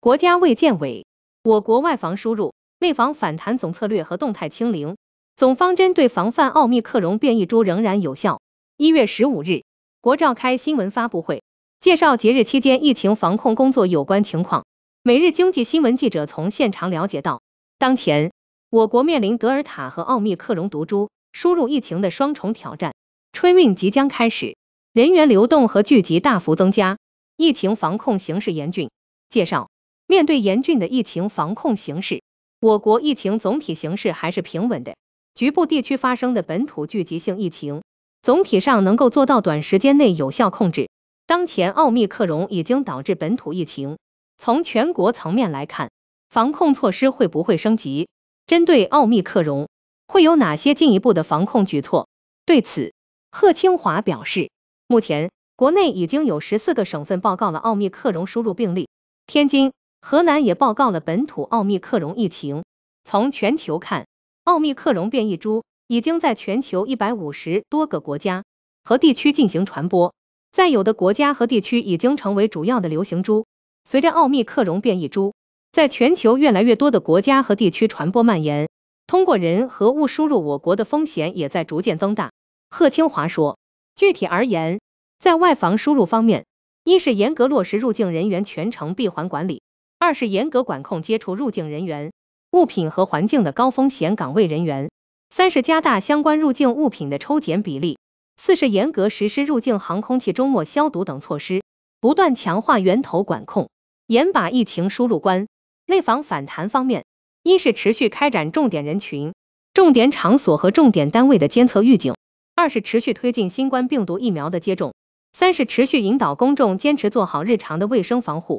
国家卫健委，我国外防输入、内防反弹总策略和动态清零总方针对防范奥密克戎变异株仍然有效。一月十五日，国召开新闻发布会，介绍节日期间疫情防控工作有关情况。每日经济新闻记者从现场了解到，当前我国面临德尔塔和奥密克戎毒株输入疫情的双重挑战。春运即将开始，人员流动和聚集大幅增加，疫情防控形势严峻。介绍。面对严峻的疫情防控形势，我国疫情总体形势还是平稳的，局部地区发生的本土聚集性疫情，总体上能够做到短时间内有效控制。当前奥密克戎已经导致本土疫情，从全国层面来看，防控措施会不会升级？针对奥密克戎会有哪些进一步的防控举措？对此，贺清华表示，目前国内已经有十四个省份报告了奥密克戎输入病例，天津。河南也报告了本土奥密克戎疫情。从全球看，奥密克戎变异株已经在全球一百五十多个国家和地区进行传播，在有的国家和地区已经成为主要的流行株。随着奥密克戎变异株在全球越来越多的国家和地区传播蔓延，通过人和物输入我国的风险也在逐渐增大。贺清华说，具体而言，在外防输入方面，一是严格落实入境人员全程闭环管理。二是严格管控接触入境人员、物品和环境的高风险岗位人员；三是加大相关入境物品的抽检比例；四是严格实施入境航空器周末消毒等措施，不断强化源头管控，严把疫情输入关。内防反弹方面，一是持续开展重点人群、重点场所和重点单位的监测预警；二是持续推进新冠病毒疫苗的接种；三是持续引导公众坚持做好日常的卫生防护。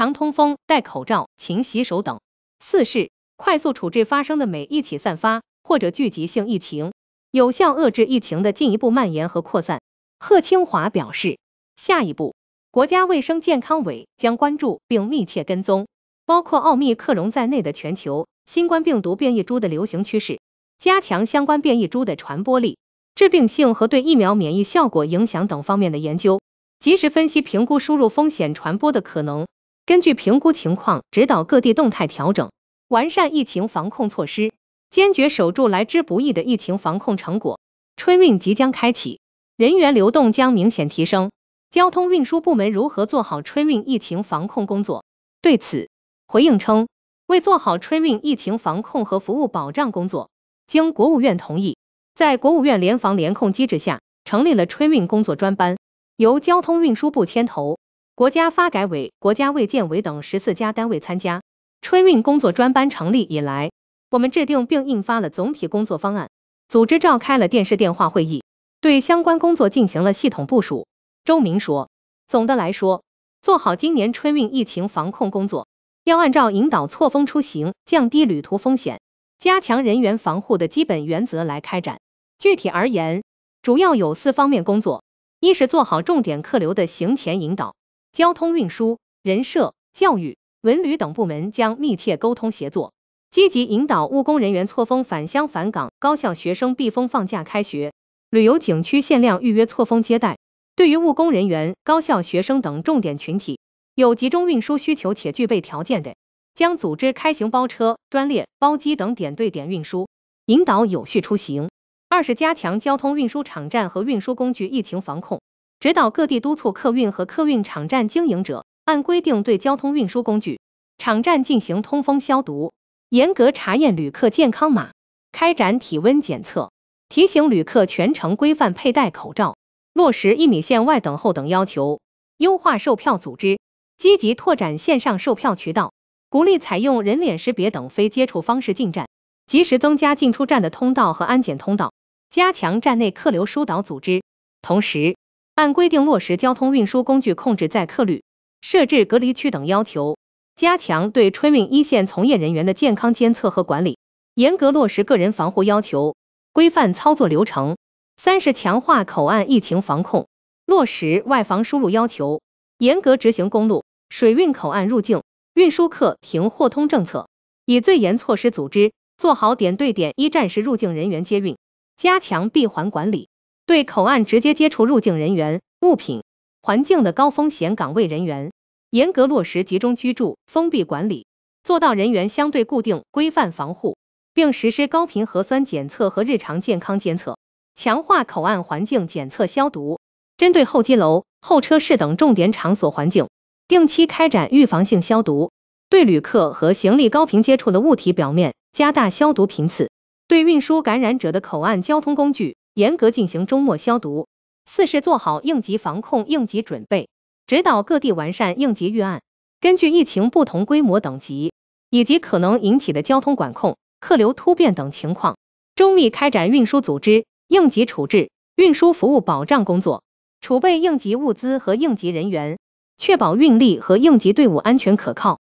常通风、戴口罩、勤洗手等。四是快速处置发生的每一起散发或者聚集性疫情，有效遏制疫情的进一步蔓延和扩散。贺清华表示，下一步，国家卫生健康委将关注并密切跟踪，包括奥密克戎在内的全球新冠病毒变异株的流行趋势，加强相关变异株的传播力、致病性和对疫苗免疫效果影响等方面的研究，及时分析评估输入风险传播的可能。根据评估情况，指导各地动态调整、完善疫情防控措施，坚决守住来之不易的疫情防控成果。春运即将开启，人员流动将明显提升，交通运输部门如何做好春运疫情防控工作？对此，回应称，为做好春运疫情防控和服务保障工作，经国务院同意，在国务院联防联控机制下成立了春运工作专班，由交通运输部牵头。国家发改委、国家卫健委等十四家单位参加春运工作专班成立以来，我们制定并印发了总体工作方案，组织召开了电视电话会议，对相关工作进行了系统部署。周明说，总的来说，做好今年春运疫情防控工作，要按照引导错峰出行、降低旅途风险、加强人员防护的基本原则来开展。具体而言，主要有四方面工作：一是做好重点客流的行前引导。交通运输、人社、教育、文旅等部门将密切沟通协作，积极引导务工人员错峰返乡返岗，高校学生避峰放假开学，旅游景区限量预约错峰接待。对于务工人员、高校学生等重点群体，有集中运输需求且具备条件的，将组织开行包车、专列、包机等点对点运输，引导有序出行。二是加强交通运输场站和运输工具疫情防控。指导各地督促客运和客运场站经营者按规定对交通运输工具、场站进行通风消毒，严格查验旅客健康码，开展体温检测，提醒旅客全程规范佩戴口罩，落实一米线外等候等要求，优化售票组织，积极拓展线上售票渠道，鼓励采用人脸识别等非接触方式进站，及时增加进出站的通道和安检通道，加强站内客流疏导组织，同时。按规定落实交通运输工具控制载客率、设置隔离区等要求，加强对春运一线从业人员的健康监测和管理，严格落实个人防护要求，规范操作流程。三是强化口岸疫情防控，落实外防输入要求，严格执行公路、水运口岸入境运输客停货通政策，以最严措施组织做好点对点一站式入境人员接运，加强闭环管理。对口岸直接接触入境人员、物品、环境的高风险岗位人员，严格落实集中居住、封闭管理，做到人员相对固定、规范防护，并实施高频核酸检测和日常健康监测，强化口岸环境检测消毒。针对候机楼、候车室等重点场所环境，定期开展预防性消毒，对旅客和行李高频接触的物体表面加大消毒频次，对运输感染者的口岸交通工具。严格进行周末消毒。四是做好应急防控应急准备，指导各地完善应急预案，根据疫情不同规模等级以及可能引起的交通管控、客流突变等情况，周密开展运输组织、应急处置、运输服务保障工作，储备应急物资和应急人员，确保运力和应急队伍安全可靠。